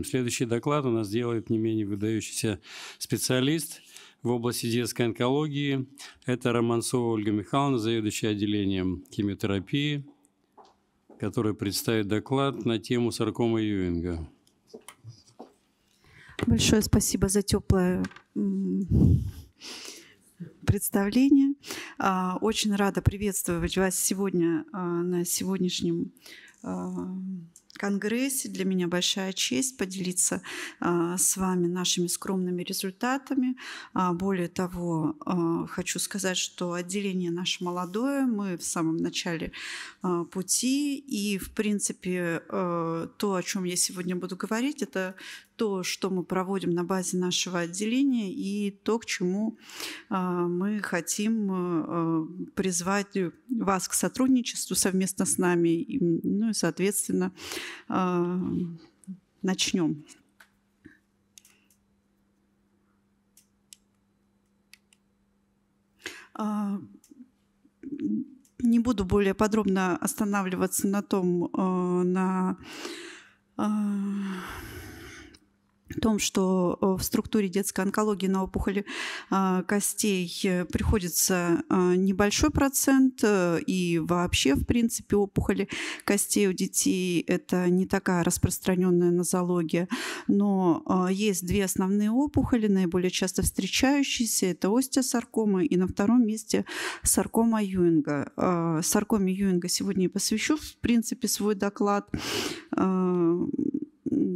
Следующий доклад у нас делает не менее выдающийся специалист в области детской онкологии. Это Романцова Ольга Михайловна, заведующая отделением химиотерапии, которая представит доклад на тему саркома Юинга. Большое спасибо за теплое представление. А, очень рада приветствовать вас сегодня а, на сегодняшнем а, конгрессе. Для меня большая честь поделиться а, с вами нашими скромными результатами. А, более того, а, хочу сказать, что отделение наше молодое, мы в самом начале пути, и, в принципе, то, о чем я сегодня буду говорить, это то, что мы проводим на базе нашего отделения и то, к чему мы хотим призвать вас к сотрудничеству совместно с нами, ну и, соответственно, Э, начнем. А, не буду более подробно останавливаться на том, э, на э, том, что э, в структуре детской онкологии на опухоли а, костей э, приходится а, небольшой процент, э, и вообще, в принципе, опухоли костей у детей – это не такая распространенная нозология. Но а, есть две основные опухоли, наиболее часто встречающиеся – это остеосаркома и на втором месте саркома Юинга. Саркоме Юинга сегодня и посвящу, в принципе, свой доклад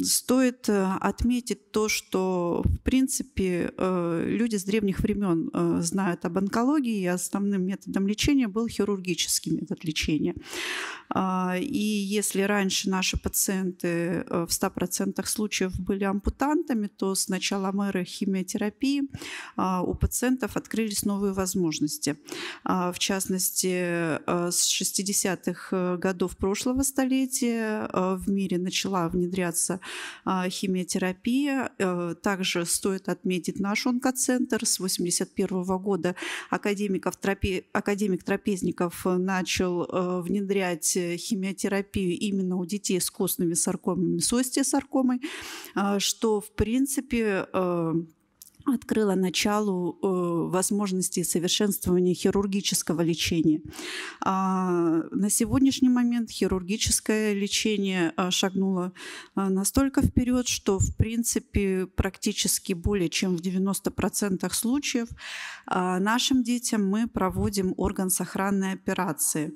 стоит э, отметить то, что, в принципе, э, люди с древних времен э, знают об онкологии, и основным методом лечения был хирургический метод лечения. А, и если раньше наши пациенты в 100% случаев были ампутантами, то с начала эры химиотерапии а, у пациентов открылись новые возможности. А, в частности, с 60-х годов прошлого столетия в мире начала внедряться а, химиотерапия. Э, также стоит отметить наш онкоцентр. С 1981 года академиков, тропе, академик Трапезников э, начал э, внедрять химиотерапию именно у детей с костными саркомами, с остеосаркомой, что, в принципе, открыла началу э, возможностей совершенствования хирургического лечения. А, на сегодняшний момент хирургическое лечение а, шагнуло а, настолько вперед, что, в принципе, практически более чем в 90% случаев а, нашим детям мы проводим орган сохранной операции.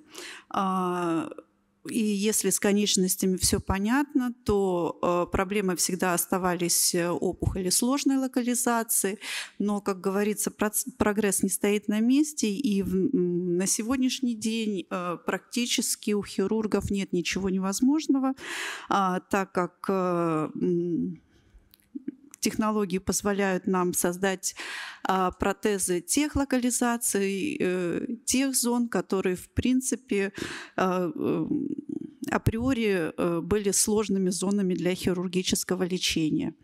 А, и если с конечностями все понятно, то э, проблемы всегда оставались э, опухоли сложной локализации, но, как говорится, прогресс не стоит на месте, и на сегодняшний день э, практически у хирургов нет ничего невозможного, а, так как технологии позволяют нам создать а, протезы тех локализаций, э, тех зон, которые, в принципе, э, э, априори э, были сложными зонами для хирургического лечения.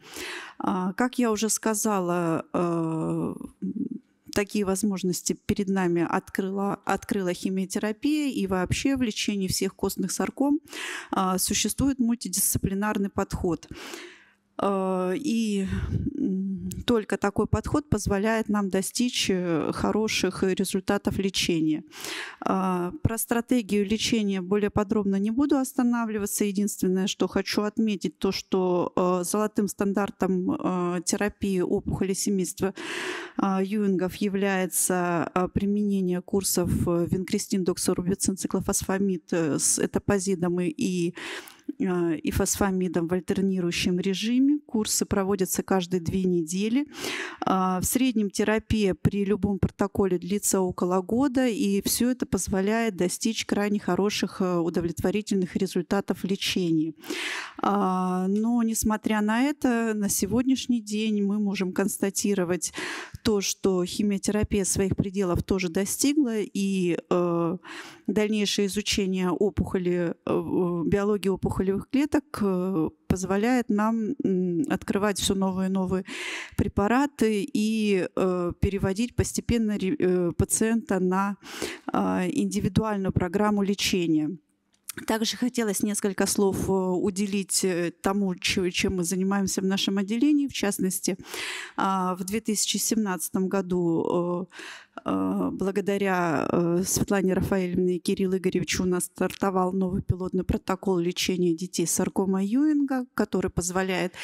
А, как я уже сказала, э, такие возможности перед нами открыла, открыла химиотерапия и вообще в лечении всех костных сарком а, существует мультидисциплинарный подход. Э, и только такой подход позволяет нам достичь э, хороших э, результатов лечения. А, про стратегию лечения более подробно не буду останавливаться. Единственное, что хочу отметить, то, что золотым стандартом терапии опухоли семейства Юингов является применение курсов винкристин, доксорубицин, циклофосфамид с этапозидом и а, и фосфамидом в альтернирующем режиме. Курсы проводятся каждые две недели. А, в среднем терапия при любом протоколе длится около года, и все это позволяет достичь крайне хороших э, удовлетворительных результатов лечения. А, но, несмотря на это, на сегодняшний день мы можем констатировать то, что химиотерапия своих пределов тоже достигла, и э, дальнейшее изучение опухоли, э, биологии опухоли опухолевых клеток э, позволяет нам открывать все новые и новые препараты и э, переводить постепенно э, пациента на а, индивидуальную программу лечения. Также хотелось несколько слов э, уделить э, тому, чем мы занимаемся в нашем отделении. В частности, а, в 2017 году э, благодаря Светлане Рафаэльевне и Кириллу Игоревичу у нас стартовал новый пилотный протокол лечения детей с саркома Юинга, который позволяет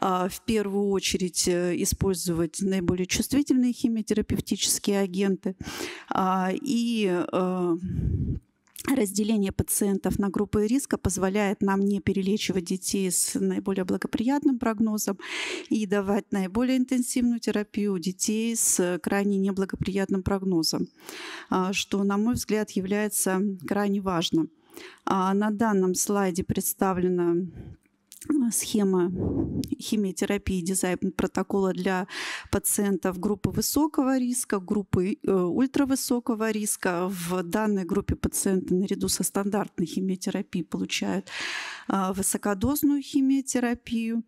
а, в первую очередь использовать наиболее чувствительные химиотерапевтические агенты а, и разделение пациентов на группы риска позволяет нам не перелечивать детей с наиболее благоприятным прогнозом и давать наиболее интенсивную терапию детей с крайне неблагоприятным прогнозом, а, что, на мой взгляд, является крайне важным. А, на данном слайде представлена схема химиотерапии, дизайн протокола для пациентов группы высокого риска, группы э, ультравысокого риска. В данной группе пациенты наряду со стандартной химиотерапией получают а, высокодозную химиотерапию.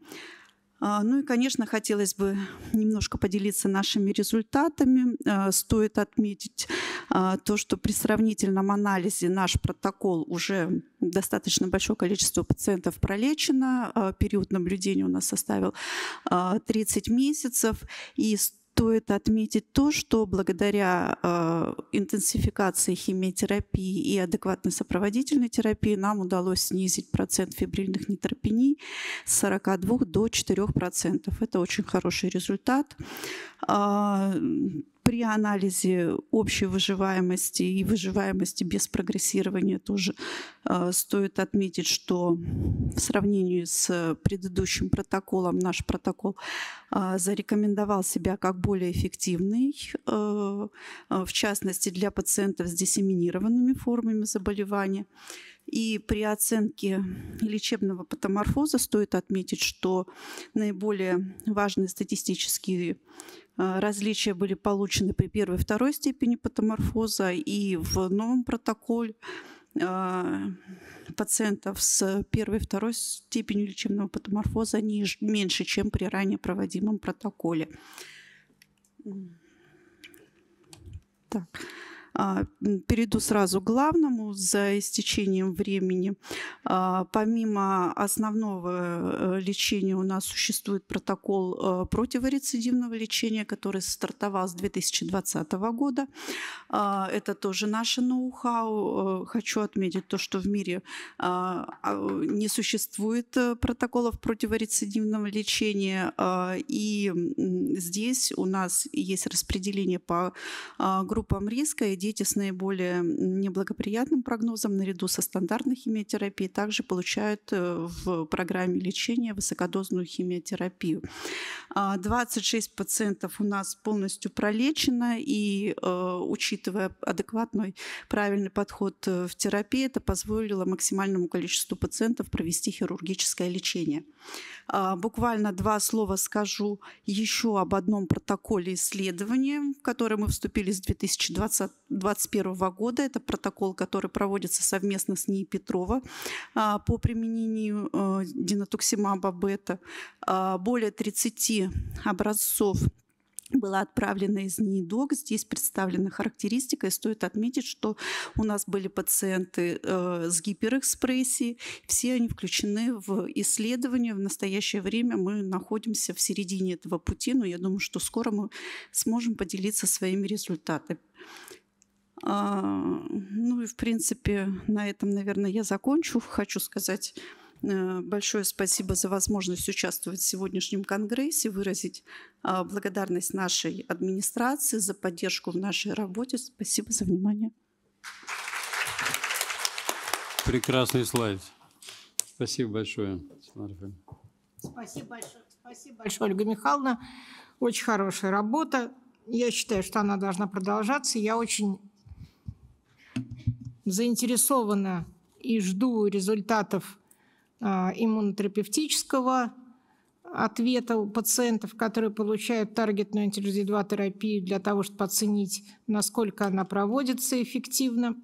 А, ну и, конечно, хотелось бы немножко поделиться нашими результатами. А, стоит отметить а, то, что при сравнительном анализе наш протокол уже достаточно большое количество пациентов пролечено. Период наблюдения у нас составил 30 месяцев. И стоит отметить то, что благодаря э, интенсификации химиотерапии и адекватной сопроводительной терапии нам удалось снизить процент фибрильных нейтропений с 42 до 4%. процентов Это очень хороший результат. А, при анализе общей выживаемости и выживаемости без прогрессирования тоже э, стоит отметить, что в сравнении с предыдущим протоколом наш протокол э, зарекомендовал себя как более эффективный, э, в частности для пациентов с диссеминированными формами заболевания. И при оценке лечебного патоморфоза стоит отметить, что наиболее важные статистические а, различия были получены при первой и второй степени патоморфоза, и в новом протоколе а, пациентов с первой и второй степенью лечебного патоморфоза ниже, меньше, чем при ранее проводимом протоколе. Так. А, перейду сразу к главному. За истечением времени, а, помимо основного э, лечения, у нас существует протокол э, противорецидивного лечения, который стартовал с 2020 года. А, это тоже наше ноу-хау. Э, хочу отметить то, что в мире не существует протоколов противорецидивного лечения, и здесь у нас есть распределение по группам риска, и дети с наиболее неблагоприятным прогнозом наряду со стандартной химиотерапией также получают э, в программе лечения высокодозную химиотерапию. 26 а, пациентов у нас полностью пролечено, и э, учитывая адекватный, правильный подход э, в терапии, это позволило максимальному количеству пациентов провести хирургическое лечение. А, буквально два слова скажу еще об одном протоколе исследования, в который мы вступили с 2020 2021 года. Это протокол, который проводится совместно с НИИ Петрова а, по применению э, динатуксимаба бета. А, более 30 образцов была отправлена из НИИДОК. Здесь представлена характеристика, и стоит отметить, что у нас были пациенты э, с гиперэкспрессией. Все они включены в исследование. В настоящее время мы находимся в середине этого пути, но я думаю, что скоро мы сможем поделиться своими результатами. А, ну и, в принципе, на этом, наверное, я закончу. Хочу сказать э, большое спасибо за возможность участвовать в сегодняшнем конгрессе, выразить а, благодарность нашей администрации за поддержку в нашей работе. Спасибо за внимание. Прекрасный слайд. Спасибо большое. Спасибо большое. Спасибо большое, Ольга Михайловна. Очень хорошая работа. Я считаю, что она должна продолжаться. Я очень заинтересована и жду результатов а, иммунотерапевтического ответа у пациентов, которые получают таргетную антирезидуа терапию для того, чтобы оценить, насколько она проводится эффективно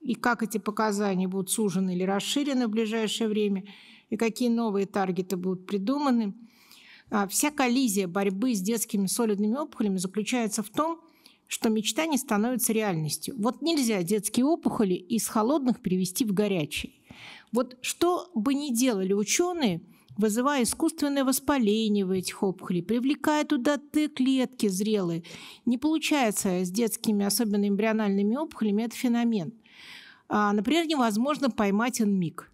и как эти показания будут сужены или расширены в ближайшее время, и какие новые таргеты будут придуманы. А вся коллизия борьбы с детскими солидными опухолями заключается в том, что мечта не становится реальностью. Вот нельзя детские опухоли из холодных перевести в горячие. Вот что бы ни делали ученые, вызывая искусственное воспаление в этих опухолей, привлекая туда Т-клетки зрелые, не получается с детскими, особенно эмбриональными опухолями, этот феномен. А, например, невозможно поймать НМИК.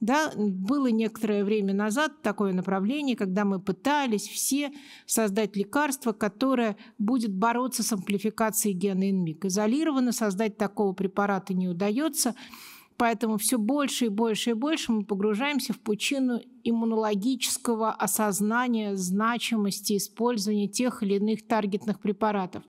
Да, было некоторое время назад такое направление, когда мы пытались все создать лекарство, которое будет бороться с амплификацией гена НМИК. Изолированно создать такого препарата не удается, поэтому все больше и больше и больше мы погружаемся в пучину иммунологического осознания значимости использования тех или иных таргетных препаратов.